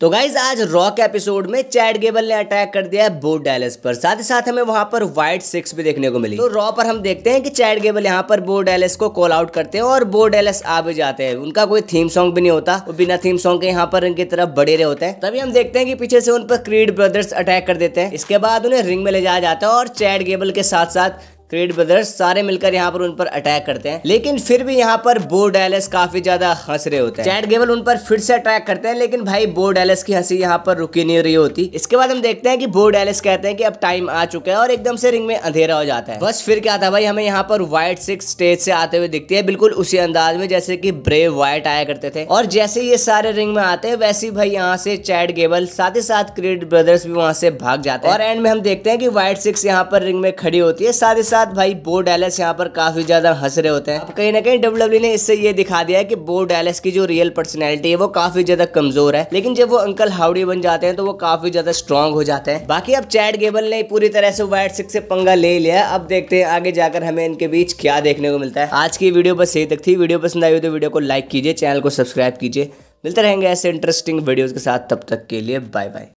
तो गाइज आज रॉ के एपिसोड में चैट गेबल ने अटैक कर दिया है बोट डैलस पर साथ ही साथ हमें वहां पर व्हाइट सिक्स भी देखने को मिली तो रॉ पर हम देखते हैं कि चैट गेबल यहाँ पर बोट डैलस को कॉल आउट करते हैं और बोट डैलस आ भी जाते हैं उनका कोई थीम सॉन्ग भी नहीं होता वो बिना थीम सॉन्ग के यहाँ पर इनकी तरफ बड़े रहे होते हैं तभी हम देखते हैं कि पीछे से उन पर क्रीड ब्रदर्स अटैक कर देते हैं इसके बाद उन्हें रिंग में ले जाया जाता है और चैट गेबल के साथ साथ क्रेड ब्रदर्स सारे मिलकर यहाँ पर उन पर अटैक करते हैं लेकिन फिर भी यहाँ पर बो डैलस काफी ज्यादा हंस रहे होते हैं चैट गेबल उन पर फिर से अटैक करते हैं लेकिन भाई बो डैलस की हंसी यहाँ पर रुकी नहीं रही होती इसके बाद हम देखते हैं कि बो डैलस कहते हैं कि अब टाइम आ चुका है और एकदम से रिंग में अंधेरा हो जाता है बस फिर क्या था भाई हमें यहाँ पर व्हाइट सिक्स स्टेज से आते हुए दिखती है बिल्कुल उसी अंदाज में जैसे की ब्रेव व्हाइट आया करते थे और जैसे ये सारे रिंग में आते हैं वैसे भाई यहाँ से चैट गेबल साथ ही साथ क्रेड ब्रदर्स भी वहां से भाग जाते हैं और एंड में हम देखते हैं कि व्हाइट सिक्स यहाँ पर रिंग में खड़ी होती है साथ ही साथ साथ भाई बो डैलस यहाँ पर काफी ज्यादा हंस रहे होते हैं कहीं ना कहीं डब्ल्यू e ने इससे ये दिखा दिया है कि बो डैलस की जो रियल पर्सनैलिटी है वो काफी ज्यादा कमजोर है लेकिन जब वो अंकल हाउडी बन जाते हैं तो वो काफी ज्यादा स्ट्रांग हो जाते हैं बाकी अब चैट गेबल ने पूरी तरह से वाइट सिक्स से पंगा ले लिया अब देखते हैं आगे जाकर हमें इनके बीच क्या देखने को मिलता है आज की वीडियो बस यही तक थी वीडियो पसंद आई हो तो वीडियो को लाइक कीजिए चैनल को सब्सक्राइब कीजिए मिलते रहेंगे ऐसे इंटरेस्टिंग वीडियोस के साथ तब तक के लिए बाय बाय